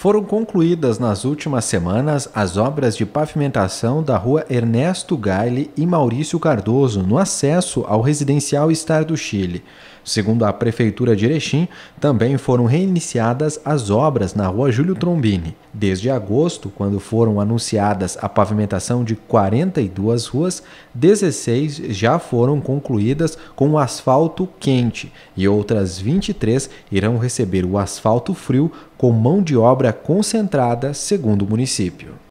foram concluídas nas últimas semanas as obras de pavimentação da rua Ernesto Gaile e Maurício Cardoso, no acesso ao residencial Estar do Chile. Segundo a Prefeitura de Erechim, também foram reiniciadas as obras na rua Júlio Trombini. Desde agosto, quando foram anunciadas a pavimentação de 42 ruas, 16 já foram concluídas com asfalto quente e outras 23 irão receber o asfalto frio com mão de obra concentrada, segundo o município.